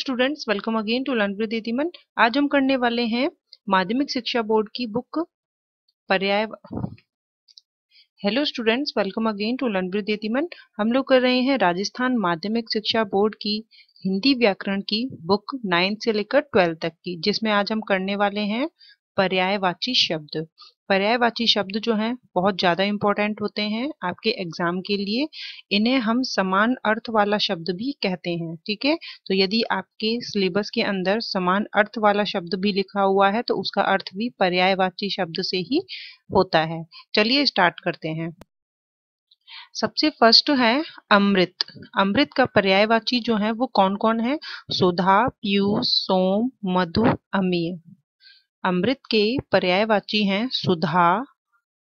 students welcome again to learn with यतिमन आज हम करने वाले हैं माध्यमिक शिक्षा बोर्ड की बुक पर्याय hello students welcome again to learn with यतिमन हम लोग कर रहे हैं राजस्थान माध्यमिक शिक्षा बोर्ड की हिंदी व्याकरण की बुक नाइन्थ से लेकर ट्वेल्थ तक की जिसमें आज हम करने वाले हैं पर्यायवाची शब्द पर्यायवाची शब्द जो हैं बहुत ज़्यादा इंपॉर्टेंट होते हैं आपके एग्ज़ाम के लिए इन्हें हम समान अर्थ वाला शब्द भी कहते हैं ठीक है तो यदि आपके सिलेबस के अंदर समान अर्थ वाला शब्द भी लिखा हुआ है तो उसका अर्थ भी पर्यायवाची शब्द से ही होता है चलिए स्टार्ट करते हैं सबसे फर्स्ट है अमृत अमृत का पर्यायवाची जो है वो कौन कौन है सुधा पीयूष सोम मधु अमीय अमृत के पर्यायवाची हैं सुधा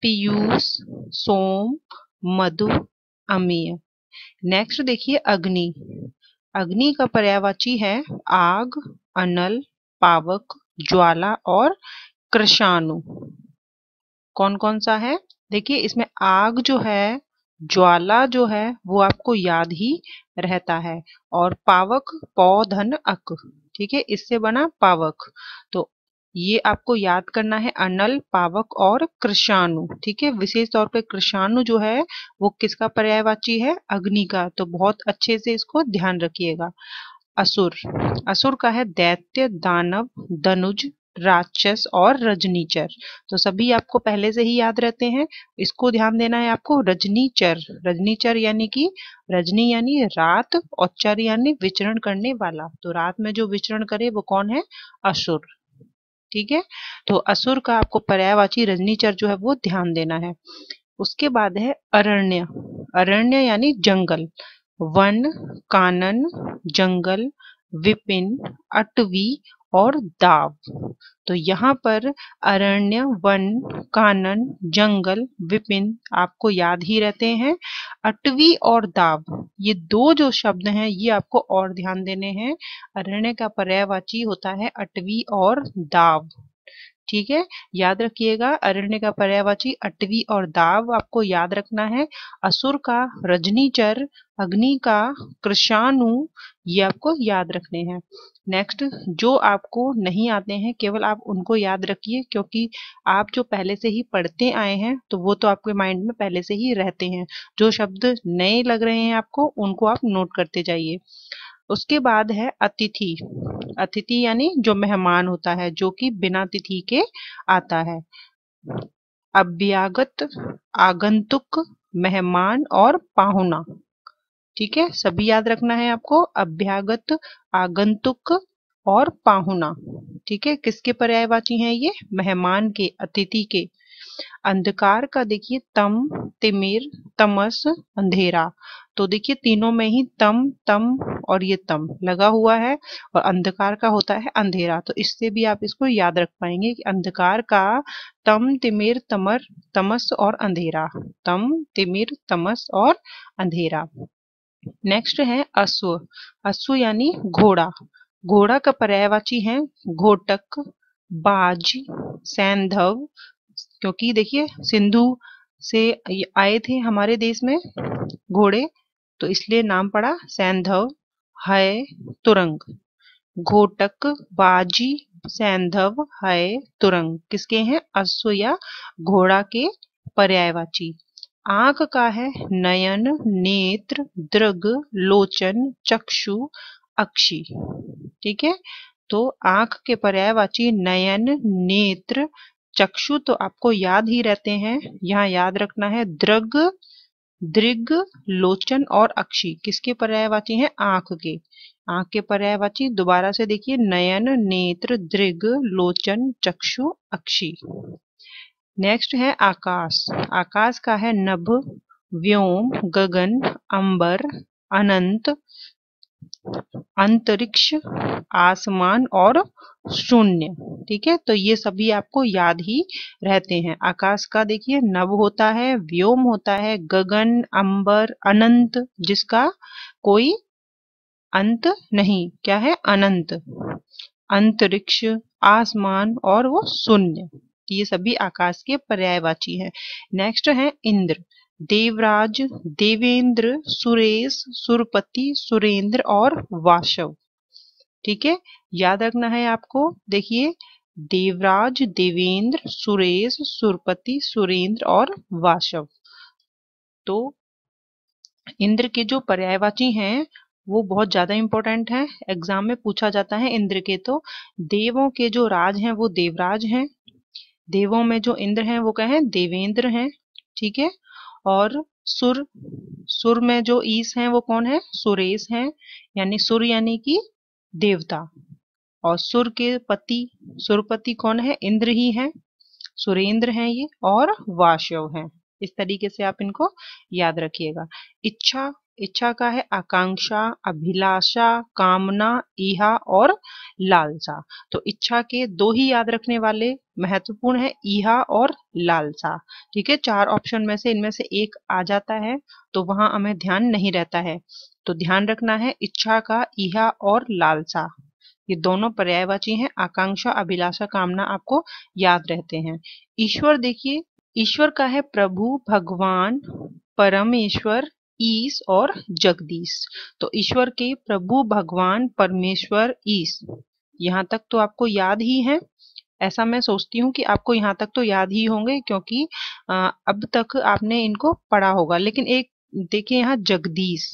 पीयूष सोम मधु अमीय नेक्स्ट देखिए अग्नि अग्नि का पर्यायवाची है आग अनल पावक ज्वाला और कृषाणु कौन कौन सा है देखिए इसमें आग जो है ज्वाला जो है वो आपको याद ही रहता है और पावक पौधन अक ठीक है इससे बना पावक तो ये आपको याद करना है अनल पावक और कृषाणु ठीक है विशेष तौर पे कृषाणु जो है वो किसका पर्यायवाची है अग्नि का तो बहुत अच्छे से इसको ध्यान रखिएगा असुर असुर का है दैत्य दानव धनुज राक्षस और रजनीचर तो सभी आपको पहले से ही याद रहते हैं इसको ध्यान देना है आपको रजनीचर रजनीचर यानी कि रजनी यानी रात और चर यानी विचरण करने वाला तो रात में जो विचरण करे वो कौन है असुर ठीक है तो असुर का आपको पर्यायवाची रजनीचर जो है वो ध्यान देना है उसके बाद है अरण्य अरण्य यानी जंगल वन कानन जंगल विपिन अटवी और दाव तो यहाँ पर अरण्य वन कानन जंगल विपिन आपको याद ही रहते हैं अटवी और दाव ये दो जो शब्द हैं ये आपको और ध्यान देने हैं अरण्य का पर्यायवाची होता है अटवी और दाव ठीक है याद रखिएगा अरण्य का पर्यावाची अटवी और दाव आपको याद रखना है असुर का रजनीचर अग्नि का कृषाणु ये आपको याद रखने हैं नेक्स्ट जो आपको नहीं आते हैं केवल आप उनको याद रखिए क्योंकि आप जो पहले से ही पढ़ते आए हैं तो वो तो आपके माइंड में पहले से ही रहते हैं जो शब्द नए लग रहे हैं आपको उनको आप नोट करते जाइए उसके बाद है अतिथि अतिथि यानी जो मेहमान होता है जो कि बिना तिथि के आता है अभ्यागत आगंतुक मेहमान और पाहुना ठीक है सभी याद रखना है आपको अभ्यागत आगंतुक और पाहुना ठीक है किसके पर्यायवाची हैं ये मेहमान के अतिथि के अंधकार का देखिए तम तिमिर तमस अंधेरा तो देखिए तीनों में ही तम तम और ये तम लगा हुआ है और अंधकार का होता है अंधेरा तो इससे भी आप इसको याद रख पाएंगे कि अंधकार का तम तिमिर तमर तमस और अंधेरा तम तिमिर तमस और अंधेरा नेक्स्ट है अश्व अश्व यानी घोड़ा घोड़ा का पर्यायवाची है घोटक बाज सैंधव क्योंकि देखिए सिंधु से आए थे हमारे देश में घोड़े तो इसलिए नाम पड़ा सैंधव है तुरंग घोटक बाजी सैंधव है तुरंग किसके हैं अश्व या घोड़ा के पर्यायवाची आंख का है नयन नेत्र दृग लोचन चक्षु अक्षी ठीक है तो आंख के पर्यायवाची नयन नेत्र चक्षु तो आपको याद ही रहते हैं यहाँ याद रखना है दृग दृग लोचन और अक्षी किसके पर्यायवाची हैं आंख के आंख के पर्यायवाची दोबारा से देखिए नयन नेत्र दृग लोचन चक्षु अक्षी नेक्स्ट है आकाश आकाश का है नभ व्योम गगन अंबर अनंत अंतरिक्ष आसमान और शून्य ठीक है तो ये सभी आपको याद ही रहते हैं आकाश का देखिए नव होता है व्योम होता है गगन अंबर अनंत जिसका कोई अंत नहीं क्या है अनंत अंतरिक्ष आसमान और वो शून्य ये सभी आकाश के पर्यायवाची हैं नेक्स्ट है इंद्र देवराज देवेंद्र सुरेश सुरपति सुरेंद्र और वाशव ठीक है याद रखना है आपको देखिए देवराज देवेंद्र सुरेश सुरपति सुरेंद्र और वाशव तो इंद्र के जो पर्यायवाची हैं वो बहुत ज्यादा इंपॉर्टेंट है एग्जाम में पूछा जाता है इंद्र के तो देवों के जो राज हैं वो देवराज हैं देवों में जो इंद्र हैं वो क्या है देवेंद्र हैं ठीक है और सुर सुर में जो ईस हैं वो कौन है सुरेश हैं यानी सुर यानी कि देवता और सुर के पति सुरपति कौन है इंद्र ही है सुरेंद्र हैं ये और वाशव हैं इस तरीके से आप इनको याद रखिएगा इच्छा इच्छा का है आकांक्षा अभिलाषा कामना ईहा और लालसा तो इच्छा के दो ही याद रखने वाले महत्वपूर्ण है ईहा और लालसा ठीक है चार ऑप्शन में से इनमें से एक आ जाता है तो वहां हमें ध्यान नहीं रहता है तो ध्यान रखना है इच्छा का ईहा और लालसा ये दोनों पर्यायवाची हैं आकांक्षा अभिलाषा कामना आपको याद रहते हैं ईश्वर देखिए ईश्वर का है प्रभु भगवान परमेश्वर ईश और जगदीश तो ईश्वर के प्रभु भगवान परमेश्वर ईश यहाँ तक तो आपको याद ही है ऐसा मैं सोचती हूँ कि आपको यहाँ तक तो याद ही होंगे क्योंकि अब तक आपने इनको पढ़ा होगा लेकिन एक देखिए यहाँ जगदीश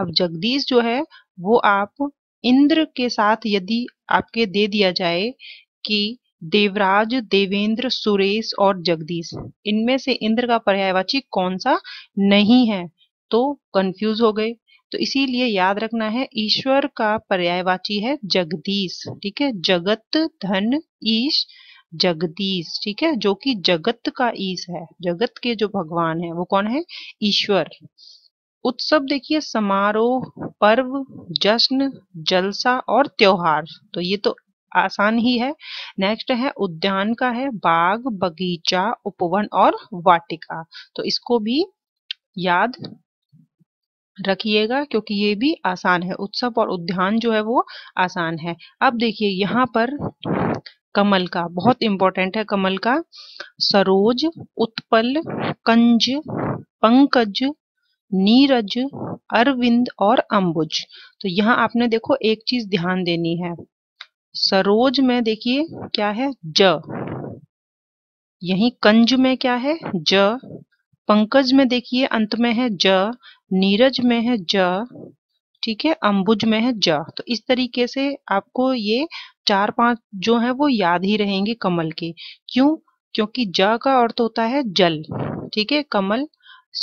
अब जगदीश जो है वो आप इंद्र के साथ यदि आपके दे दिया जाए कि देवराज देवेंद्र सुरेश और जगदीश इनमें से इंद्र का पर्यायवाची कौन सा नहीं है तो कंफ्यूज हो गए तो इसीलिए याद रखना है ईश्वर का पर्यायवाची है जगदीश ठीक है जगत धन ईश जगदीश ठीक है जो कि जगत का ईश है जगत के जो भगवान है वो कौन है ईश्वर उत्सव देखिए समारोह पर्व जश्न जलसा और त्योहार तो ये तो आसान ही है नेक्स्ट है उद्यान का है बाग बगीचा उपवन और वाटिका तो इसको भी याद रखिएगा क्योंकि ये भी आसान है उत्सव और उद्यान जो है वो आसान है अब देखिए यहाँ पर कमल का बहुत इंपॉर्टेंट है कमल का सरोज उत्पल कंज पंकज नीरज अरविंद और अंबुज तो यहाँ आपने देखो एक चीज ध्यान देनी है सरोज में देखिए क्या है ज यही कंज में क्या है ज पंकज में देखिए अंत में है ज नीरज में है ज ठीक है अंबुज में है ज तो इस तरीके से आपको ये चार पांच जो है वो याद ही रहेंगे कमल के क्यों क्योंकि ज का अर्थ होता है जल ठीक है कमल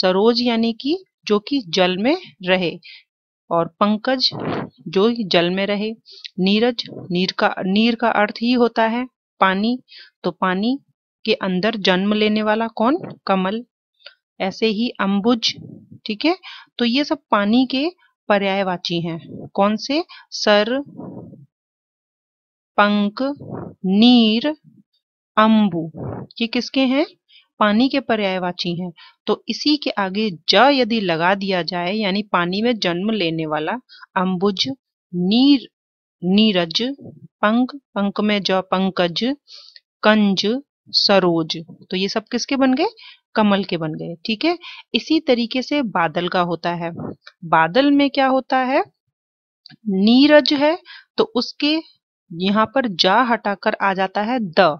सरोज यानी कि जो कि जल में रहे और पंकज जो जल में रहे नीरज नीर का नीर का अर्थ ही होता है पानी तो पानी के अंदर जन्म लेने वाला कौन कमल ऐसे ही अंबुज ठीक है तो ये सब पानी के पर्यायवाची हैं कौन से सर पंक नीर अंबु ये किसके हैं पानी के पर्यायवाची हैं तो इसी के आगे ज यदि लगा दिया जाए यानी पानी में जन्म लेने वाला अंबुज नीर नीरज पंक पंक में ज पंकज कंज सरोज तो ये सब किसके बन गए कमल के बन गए ठीक है इसी तरीके से बादल का होता है बादल में क्या होता है नीरज है तो उसके यहाँ पर जा हटाकर आ जाता है द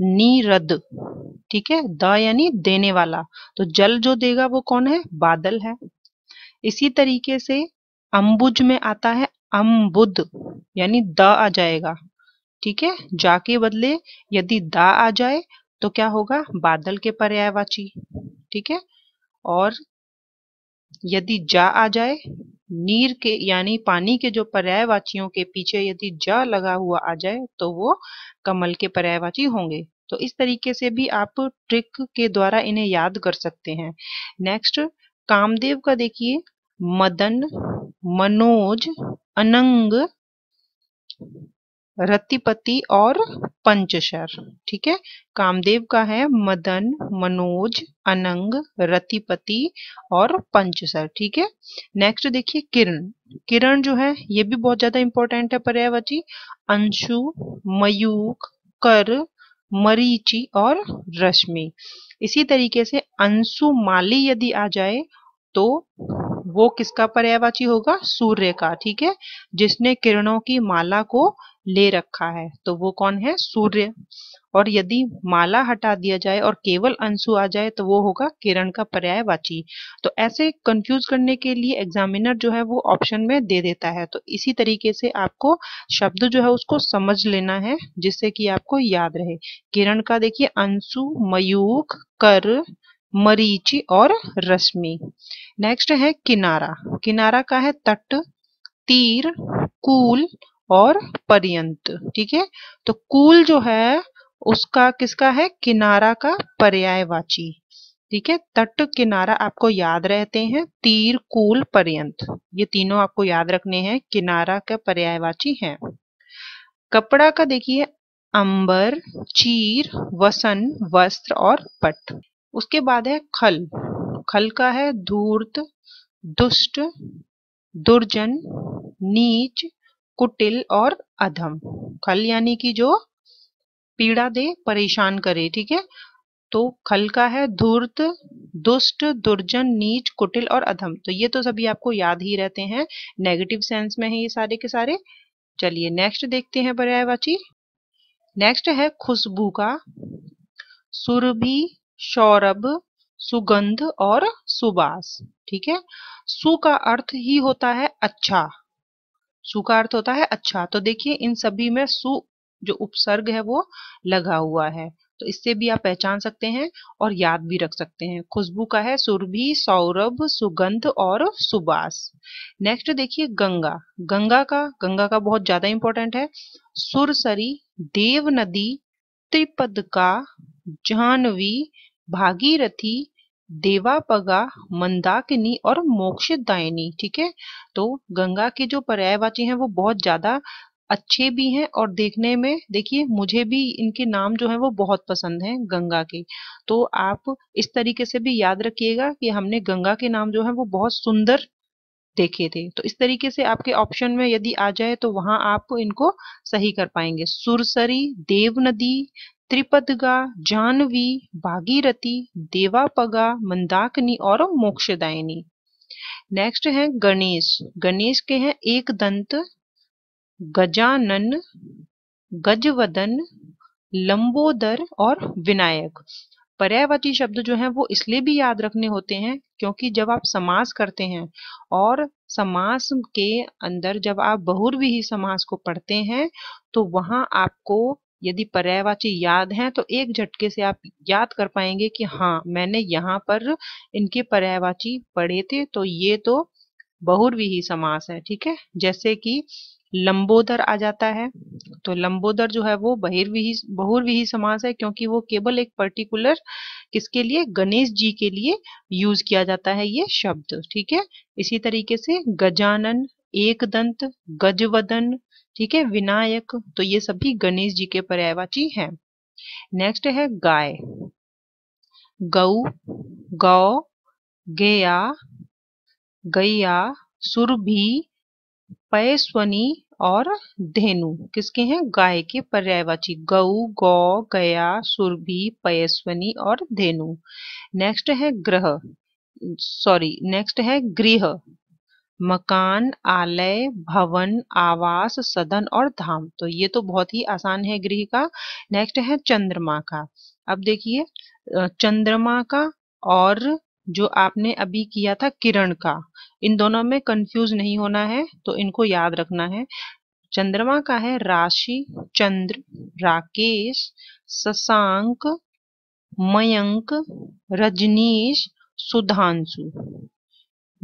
नीरद ठीक है द यानी देने वाला तो जल जो देगा वो कौन है बादल है इसी तरीके से अंबुज में आता है अम्बुद यानी द आ जाएगा ठीक है जा के बदले यदि दा आ जाए तो क्या होगा बादल के पर्यायवाची ठीक है और यदि जा आ जाए नीर के यानी पानी के जो पर्यायवाचियों के पीछे यदि जा लगा हुआ आ जाए तो वो कमल के पर्यायवाची होंगे तो इस तरीके से भी आप ट्रिक के द्वारा इन्हें याद कर सकते हैं नेक्स्ट कामदेव का देखिए मदन मनोज अनंग रतिपति और पंचशर ठीक है कामदेव का है मदन मनोज अनंग रतिपति और पंचसर ठीक है नेक्स्ट देखिए किरण किरण जो है ये भी बहुत ज्यादा इंपॉर्टेंट है पर्यावची अंशु मयूक कर मरीचि और रश्मि इसी तरीके से अंशु माली यदि आ जाए तो वो किसका पर्यायवाची होगा सूर्य का ठीक है जिसने किरणों की माला को ले रखा है तो वो कौन है सूर्य और यदि माला हटा दिया जाए और केवल अंशु आ जाए तो वो होगा किरण का पर्यायवाची तो ऐसे कंफ्यूज करने के लिए एग्जामिनर जो है वो ऑप्शन में दे देता है तो इसी तरीके से आपको शब्द जो है उसको समझ लेना है जिससे कि आपको याद रहे किरण का देखिए अंशु मयूख कर मरीची और रश्मि नेक्स्ट है किनारा किनारा का है तट तीर कूल और पर्यंत ठीक है तो कूल जो है उसका किसका है किनारा का पर्यायवाची ठीक है तट किनारा आपको याद रहते हैं तीर कूल पर्यंत ये तीनों आपको याद रखने हैं किनारा का पर्यायवाची है कपड़ा का देखिए अंबर चीर वसन वस्त्र और पट उसके बाद है खल खल का है धूर्त दुष्ट दुर्जन नीच कुटिल और अधम खल यानी कि जो पीड़ा दे परेशान करे ठीक है तो खल का है धूर्त दुष्ट दुर्जन नीच कुटिल और अधम तो ये तो सभी आपको याद ही रहते हैं नेगेटिव सेंस में है ये सारे के सारे चलिए नेक्स्ट देखते हैं पर्यायवाची नेक्स्ट है खुशबू का सुरभि सौरभ सुगंध और सुबास ठीक है सु का अर्थ ही होता है अच्छा सु का अर्थ तो होता है अच्छा तो देखिए इन सभी में सु जो उपसर्ग है वो लगा हुआ है तो इससे भी आप पहचान सकते हैं और याद भी रख सकते हैं खुशबू का है सुरभि सौरभ सुगंध और सुबास नेक्स्ट देखिए गंगा गंगा का गंगा का बहुत ज्यादा इंपॉर्टेंट है सुरसरी देव नदी त्रिपद का जाह्नवी भागीरथी देवापगा मंदाकिनी और मोक्षदायिनी ठीक है तो गंगा के जो पर्यायवाची हैं वो बहुत ज्यादा अच्छे भी हैं और देखने में देखिए मुझे भी इनके नाम जो है वो बहुत पसंद हैं गंगा के तो आप इस तरीके से भी याद रखिएगा कि हमने गंगा के नाम जो है वो बहुत सुंदर देखे थे तो इस तरीके से आपके ऑप्शन में यदि आ जाए तो वहां आप इनको सही कर पाएंगे सुरसरी देव नदी त्रिपदगा जानवी भागीरथी देवापगा मंदाकिनी और मोक्षदायिनी नेक्स्ट है गणेश गणेश के हैं एक दंत गजानन गजवदन लंबोदर और विनायक पर्यायवाची शब्द जो है वो इसलिए भी याद रखने होते हैं क्योंकि जब आप समास करते हैं और समास के अंदर जब आप बहुर्वी समास को पढ़ते हैं तो वहां आपको यदि पर्यायवाची याद हैं तो एक झटके से आप याद कर पाएंगे कि हाँ मैंने यहाँ पर इनके पर्यायवाची पढ़े थे तो ये तो बहुर्विही समास है ठीक है जैसे कि लंबोदर आ जाता है तो लंबोदर जो है वो बहिर्विही बहुर्विही समास है क्योंकि वो केवल एक पर्टिकुलर किसके लिए गणेश जी के लिए यूज किया जाता है ये शब्द ठीक है इसी तरीके से गजानन एकदंत गजवदन ठीक है विनायक तो ये सभी गणेश जी के पर्यायवाची हैं नेक्स्ट है गाय गऊ गौ गया गैया सुरभि पयस्वनी और धेनु किसके हैं गाय के पर्यायवाची गऊ गौ गया सुरभि पयस्वनी और धेनु नेक्स्ट है ग्रह सॉरी नेक्स्ट है गृह मकान आलय भवन आवास सदन और धाम तो ये तो बहुत ही आसान है गृह का नेक्स्ट है चंद्रमा का अब देखिए चंद्रमा का और जो आपने अभी किया था किरण का इन दोनों में कंफ्यूज नहीं होना है तो इनको याद रखना है चंद्रमा का है राशि चंद्र राकेश शशांक मयंक रजनीश सुधांशु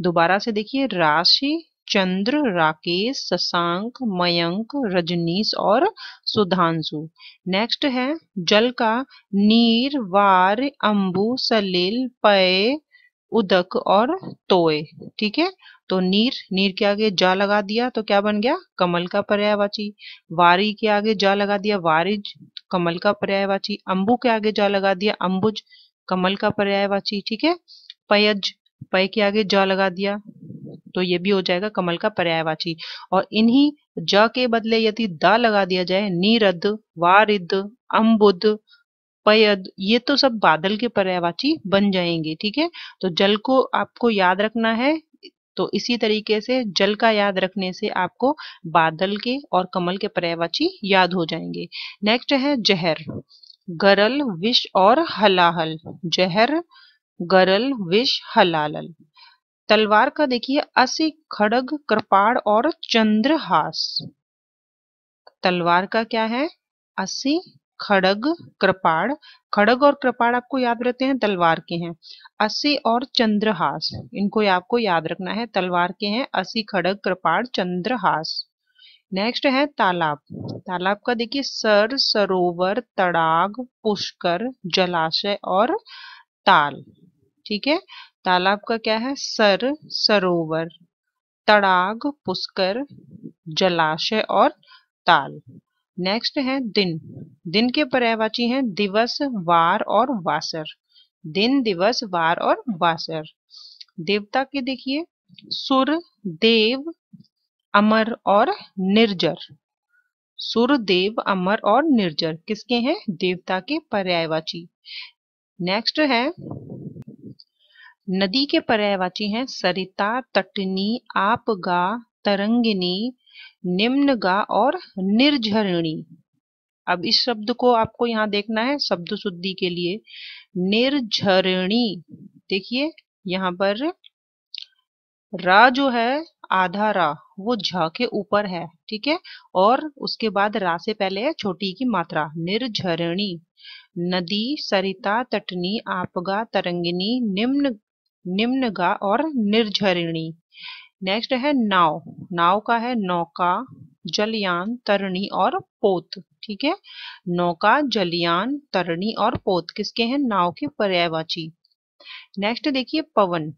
दोबारा से देखिए राशि चंद्र राकेश शशांक मयंक रजनीश और सुधांशु नेक्स्ट है जल का नीर वार अंबु सलील पय उदक और तोय ठीक है तो नीर नीर के आगे जा लगा दिया तो क्या बन गया कमल का पर्यायवाची वारी के आगे जा लगा दिया वारिज कमल का पर्यायवाची अंबु के आगे जा लगा दिया अंबुज कमल का पर्यायवाची ठीक है पयज पय के आगे ज लगा दिया तो ये भी हो जाएगा कमल का पर्यायवाची और इन्हीं ज के बदले यदि द लगा दिया जाए नीरद वारिद अम्बुद पयद ये तो सब बादल के पर्यायवाची बन जाएंगे ठीक है तो जल को आपको याद रखना है तो इसी तरीके से जल का याद रखने से आपको बादल के और कमल के पर्यायवाची याद हो जाएंगे नेक्स्ट है जहर गरल विष और हलाहल जहर गरल विष हलालल तलवार का देखिए असी खड़ग कृपाड़ और चंद्रहास तलवार का क्या है असी खड़ग कृपाड़ खड़ग और कृपाड़ आपको याद रहते हैं तलवार के हैं असी और चंद्रहास इनको आपको याद रखना है तलवार के हैं असी खड़ग कृपाड़ चंद्रहास नेक्स्ट है तालाब तालाब का देखिए सर सरोवर तड़ाग पुष्कर जलाशय और ताल ठीक है तालाब का क्या है सर सरोवर तड़ाग पुष्कर जलाशय और ताल नेक्स्ट है दिन दिन के पर्यायवाची हैं दिवस वार और वासर दिन दिवस वार और वासर देवता के देखिए सुर देव अमर और निर्जर सुर देव अमर और निर्जर किसके हैं देवता के पर्यायवाची नेक्स्ट है नदी के पर्यायवाची हैं सरिता तटनी आपगा तरंगिनी निम्नगा और निर्झरणी अब इस शब्द को आपको यहाँ देखना है शब्द शुद्धि के लिए निर्झरणी देखिए यहाँ पर रा जो है आधा रा वो झा के ऊपर है ठीक है और उसके बाद रा से पहले है छोटी की मात्रा निर्झरणी नदी सरिता तटनी आपगा तरंगिनी निम्न निम्नगा और निर्झरिणी नेक्स्ट है नाव नाव का है नौका जलयान तरणी और पोत ठीक है नौका जलयान तरणी और पोत किसके हैं नाव के पर्यायवाची नेक्स्ट देखिए पवन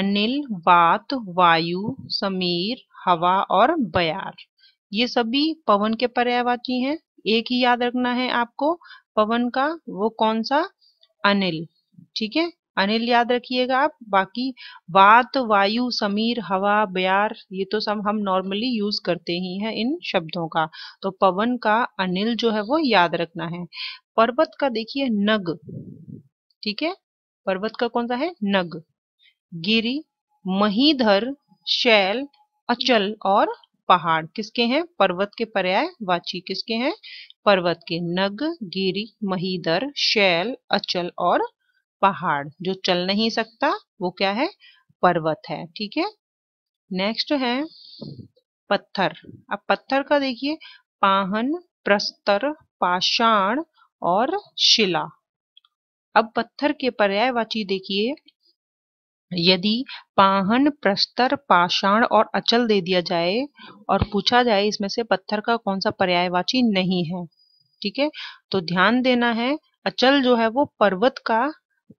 अनिल वात वायु समीर हवा और बयार ये सभी पवन के पर्यायवाची हैं एक ही याद रखना है आपको पवन का वो कौन सा अनिल ठीक है अनिल याद रखिएगा आप बाकी बात वायु समीर हवा बयार ये तो सब हम नॉर्मली यूज करते ही हैं इन शब्दों का तो पवन का अनिल जो है वो याद रखना है पर्वत का देखिए नग ठीक है पर्वत का कौन सा है नग गिरी महीधर शैल अचल और पहाड़ किसके हैं पर्वत के पर्याय वाची किसके हैं पर्वत के नग गिरी महीधर शैल अचल और पहाड़ जो चल नहीं सकता वो क्या है पर्वत है ठीक है नेक्स्ट है पत्थर अब पत्थर का देखिए पाहन प्रस्तर पाषाण और शिला अब पत्थर के पर्यायवाची देखिए यदि पाहन प्रस्तर पाषाण और अचल दे दिया जाए और पूछा जाए इसमें से पत्थर का कौन सा पर्यायवाची नहीं है ठीक है तो ध्यान देना है अचल जो है वो पर्वत का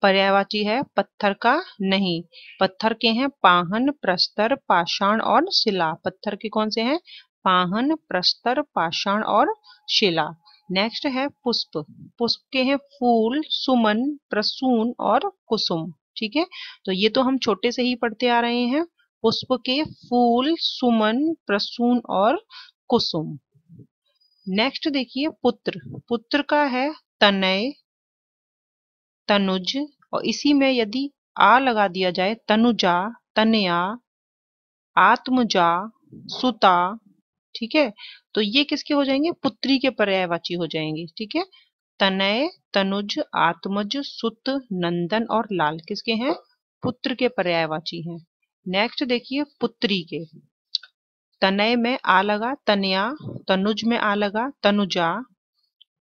पर्यायवाची है पत्थर का नहीं पत्थर के हैं पाहन प्रस्तर पाषाण और शिला पत्थर के कौन से हैं पाहन प्रस्तर पाषाण और शिला नेक्स्ट है पुष्प पुष्प के हैं फूल सुमन प्रसून और कुसुम ठीक है तो ये तो हम छोटे से ही पढ़ते आ रहे हैं पुष्प के फूल सुमन प्रसून और कुसुम नेक्स्ट देखिए पुत्र पुत्र का है तनय तनुज और इसी में यदि आ लगा दिया जाए तनुजा तनया आत्मजा सुता ठीक है तो ये किसके हो जाएंगे पुत्री के पर्यायवाची हो जाएंगे ठीक है तनय तनुज आत्मज सुत नंदन और लाल किसके हैं पुत्र के पर्यायवाची हैं नेक्स्ट देखिए पुत्री के तनय में आ लगा तनया तनुज में आ लगा तनुजा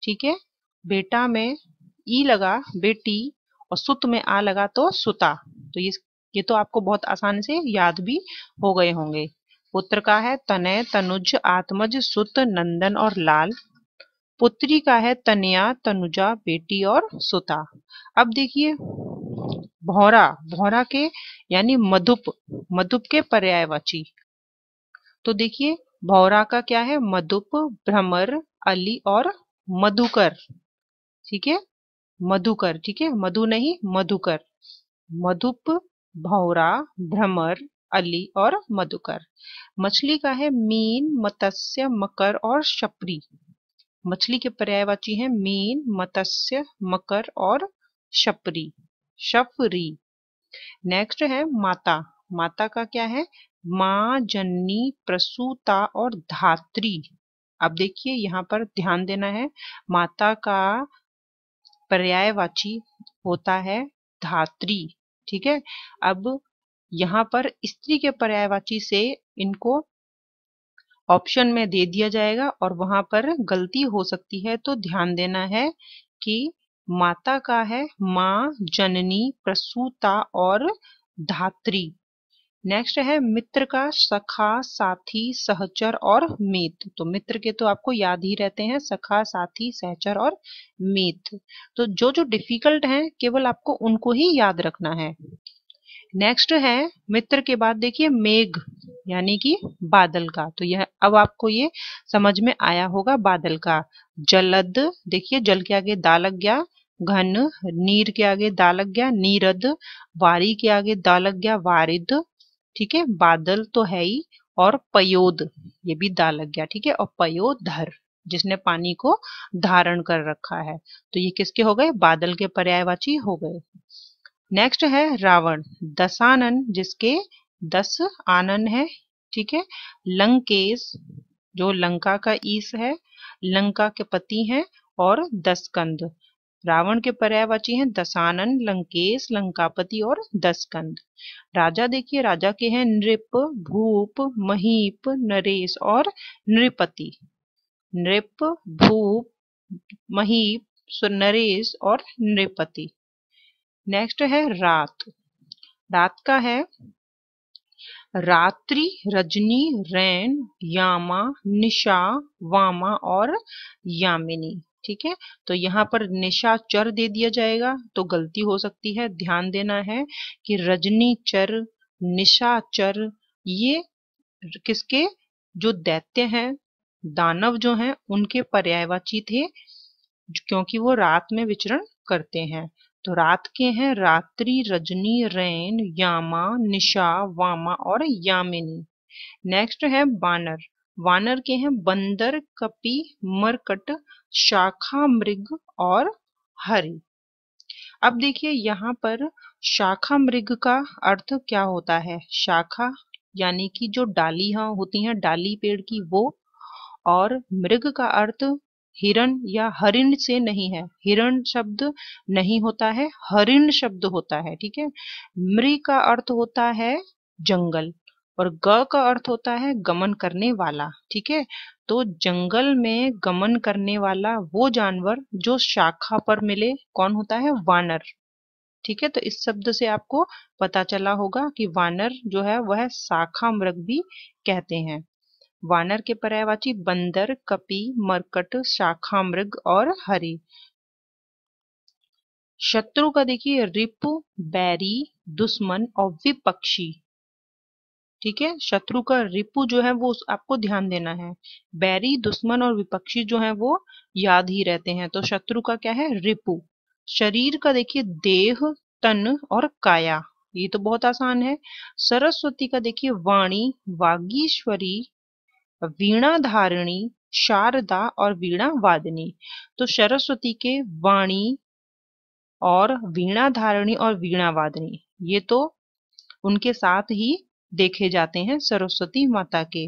ठीक है बेटा में ई लगा बेटी और सुत में आ लगा तो सुता तो ये ये तो आपको बहुत आसान से याद भी हो गए होंगे पुत्र का है तनय तनुज आत्मज सुत नंदन और लाल पुत्री का है तनया तनुजा बेटी और सुता अब देखिए भौरा भौरा के यानी मधुप मधुप के पर्यायवाची तो देखिए भौरा का क्या है मधुप भ्रमर अली और मधुकर ठीक है मधुकर ठीक है मधु नहीं मधुकर मधुप भौरा भ्रमर अली और मधुकर मछली का है मीन मत्स्य मकर और शपरी मछली के पर्यायवाची हैं मीन मत्स्य मकर और शपरी शपरी नेक्स्ट है माता माता का क्या है माँ जननी प्रसूता और धात्री अब देखिए यहाँ पर ध्यान देना है माता का पर्यायवाची होता है धात्री ठीक है अब यहाँ पर स्त्री के पर्यायवाची से इनको ऑप्शन में दे दिया जाएगा और वहां पर गलती हो सकती है तो ध्यान देना है कि माता का है माँ जननी प्रसूता और धात्री नेक्स्ट है मित्र का सखा साथी सहचर और मित तो मित्र के तो आपको याद ही रहते हैं सखा साथी सहचर और मित तो जो जो डिफिकल्ट हैं केवल आपको उनको ही याद रखना है नेक्स्ट है मित्र के बाद देखिए मेघ यानी कि बादल का तो यह अब आपको ये समझ में आया होगा बादल का जलद देखिए जल के आगे दा लग गया घन नीर के आगे दा लग गया नीरद वारी के आगे दा लग गया वारिद ठीक है बादल तो है ही और पयोद ये भी दा लग गया ठीक है और पयोधर जिसने पानी को धारण कर रखा है तो ये किसके हो गए बादल के पर्यायवाची हो गए नेक्स्ट है रावण दसानन जिसके दस आनन है ठीक है लंकेश जो लंका का ईस है लंका के पति हैं और दस कंद रावण के पर्यायवाची हैं दसानन लंकेश लंकापति और दसकंद राजा देखिए राजा के हैं नृप भूप महीप नरेश और नृपति नृप भूप महीप नरेश और नृपति नेक्स्ट है रात रात का है रात्रि रजनी रैन यामा निशा वामा और यामिनी ठीक है तो यहाँ पर निशा चर दे दिया जाएगा तो गलती हो सकती है ध्यान देना है कि रजनी चर निशा चर ये किसके जो दैत्य हैं दानव जो हैं उनके पर्यायवाची थे क्योंकि वो रात में विचरण करते हैं तो रात के हैं रात्रि रजनी रैन यामा निशा वामा और यामिनी नेक्स्ट है बानर वानर के हैं बंदर कपि मरकट शाखा मृग और हरि अब देखिए यहाँ पर शाखा मृग का अर्थ क्या होता है शाखा यानी कि जो डाली हाँ होती हैं डाली पेड़ की वो और मृग का अर्थ हिरण या हरिण से नहीं है हिरण शब्द नहीं होता है हरिण शब्द होता है ठीक है मृग का अर्थ होता है जंगल और ग का अर्थ होता है गमन करने वाला ठीक है तो जंगल में गमन करने वाला वो जानवर जो शाखा पर मिले कौन होता है वानर ठीक है तो इस शब्द से आपको पता चला होगा कि वानर जो है वह शाखा मृग भी कहते हैं वानर के पर्यायवाची बंदर कपि मरकट शाखा मृग और हरी शत्रु का देखिए रिपु बैरी दुश्मन और विपक्षी ठीक है शत्रु का रिपु जो है वो आपको ध्यान देना है बैरी दुश्मन और विपक्षी जो है वो याद ही रहते हैं तो शत्रु का क्या है रिपु शरीर का देखिए देह तन और काया ये तो बहुत आसान है सरस्वती का देखिए वाणी वागीश्वरी वीणा धारिणी शारदा और वीणा वादनी तो सरस्वती के वाणी और वीणा धारिणी और वीणा वादनी ये तो उनके साथ ही देखे जाते हैं सरस्वती माता के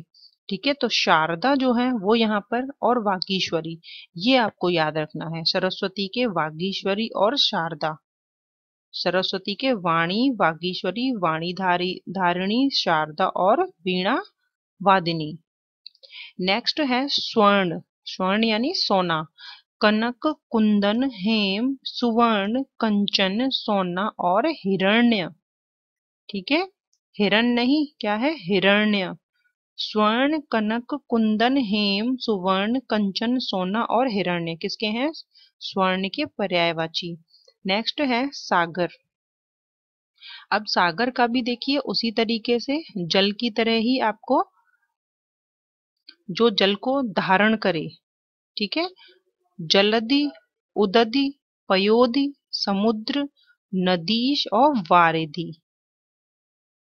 ठीक है तो शारदा जो है वो यहाँ पर और वागीश्वरी ये आपको याद रखना है सरस्वती के वागीश्वरी और शारदा सरस्वती के वाणी वागीश्वरी वाणी धारी धारिणी शारदा और वीणा वादिनी नेक्स्ट है स्वर्ण स्वर्ण यानी सोना कनक कुंदन हेम सुवर्ण कंचन सोना और हिरण्य ठीक है हिरण नहीं क्या है हिरण्य स्वर्ण कनक कुंदन हेम सुवर्ण कंचन सोना और हिरण्य किसके हैं स्वर्ण के पर्यायवाची नेक्स्ट है सागर अब सागर का भी देखिए उसी तरीके से जल की तरह ही आपको जो जल को धारण करे ठीक है जलदि उदधि पयोधि समुद्र नदीश और वारिधि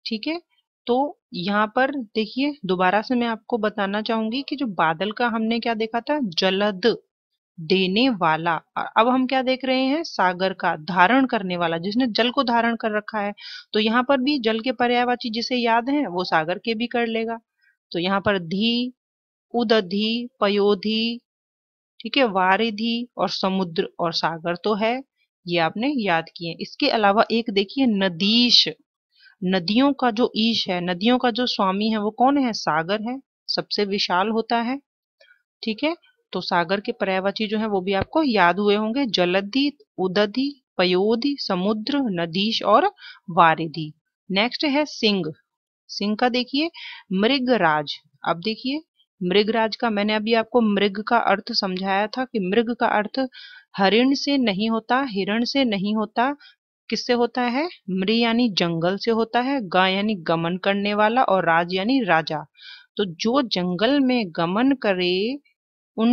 ठीक है तो यहाँ पर देखिए दोबारा से मैं आपको बताना चाहूंगी कि जो बादल का हमने क्या देखा था जलद देने वाला अब हम क्या देख रहे हैं सागर का धारण करने वाला जिसने जल को धारण कर रखा है तो यहाँ पर भी जल के पर्यायवाची जिसे याद है वो सागर के भी कर लेगा तो यहाँ पर धी उदधि पयोधि ठीक है वारिधि और समुद्र और सागर तो है ये आपने याद किए इसके अलावा एक देखिए नदीश नदियों का जो ईश है नदियों का जो स्वामी है वो कौन है सागर है सबसे विशाल होता है ठीक है तो सागर के पर्यावाची जो है वो भी आपको याद हुए होंगे जलधि उदधि पयोधि समुद्र नदीश और वारिधि नेक्स्ट है सिंह सिंह का देखिए मृगराज अब देखिए मृगराज का मैंने अभी आपको मृग का अर्थ समझाया था कि मृग का अर्थ हरिण से नहीं होता हिरण से नहीं होता किससे होता है मृ यानी जंगल से होता है गा यानी गमन करने वाला और राज यानी राजा तो जो जंगल में गमन करे उन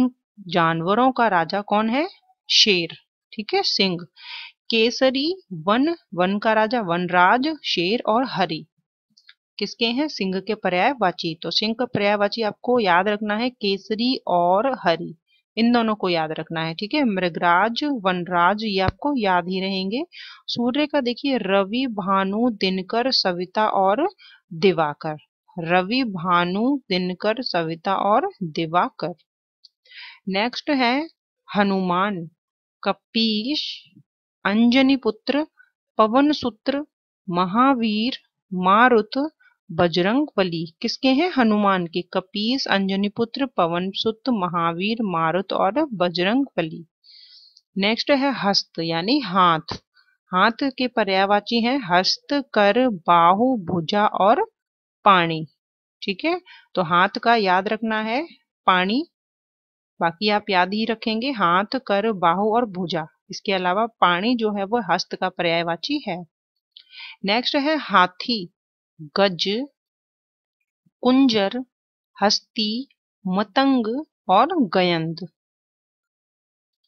जानवरों का राजा कौन है शेर ठीक है सिंह केसरी वन वन का राजा वनराज शेर और हरी किसके हैं सिंह के पर्यायवाची तो सिंह का पर्यायवाची आपको याद रखना है केसरी और हरी इन दोनों को याद रखना है ठीक है मृगराज वनराज ये आपको याद ही रहेंगे सूर्य का देखिए रवि भानु दिनकर सविता और दिवाकर रवि भानु दिनकर सविता और दिवाकर नेक्स्ट है हनुमान कपीश अंजनी पुत्र पवन सूत्र महावीर मारुत बजरंग बली किसके हैं हनुमान के कपीस अंजनी पुत्र पवन सुत महावीर मारुत और बजरंग बली नेक्स्ट है हस्त यानी हाथ हाथ के पर्यावाची हैं हस्त कर बाहु भुजा और पानी ठीक है तो हाथ का याद रखना है पानी बाकी आप याद ही रखेंगे हाथ कर बाहु और भुजा इसके अलावा पानी जो है वो हस्त का पर्यायवाची है नेक्स्ट है हाथी गज कुंजर हस्ती मतंग और गयंद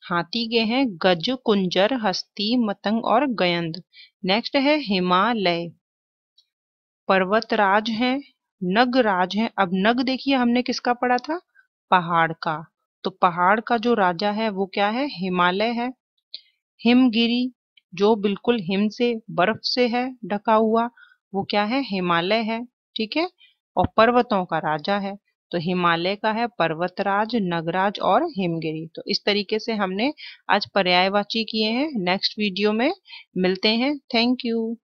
हाथी के हैं गज कुंजर हस्ती मतंग और गयंद नेक्स्ट है हिमालय पर्वतराज है नग राज है अब नग देखिए हमने किसका पढ़ा था पहाड़ का तो पहाड़ का जो राजा है वो क्या है हिमालय है हिमगिरी जो बिल्कुल हिम से बर्फ से है ढका हुआ वो क्या है हिमालय है ठीक है और पर्वतों का राजा है तो हिमालय का है पर्वतराज नगराज और हिमगिरी तो इस तरीके से हमने आज पर्यायवाची किए हैं नेक्स्ट वीडियो में मिलते हैं थैंक यू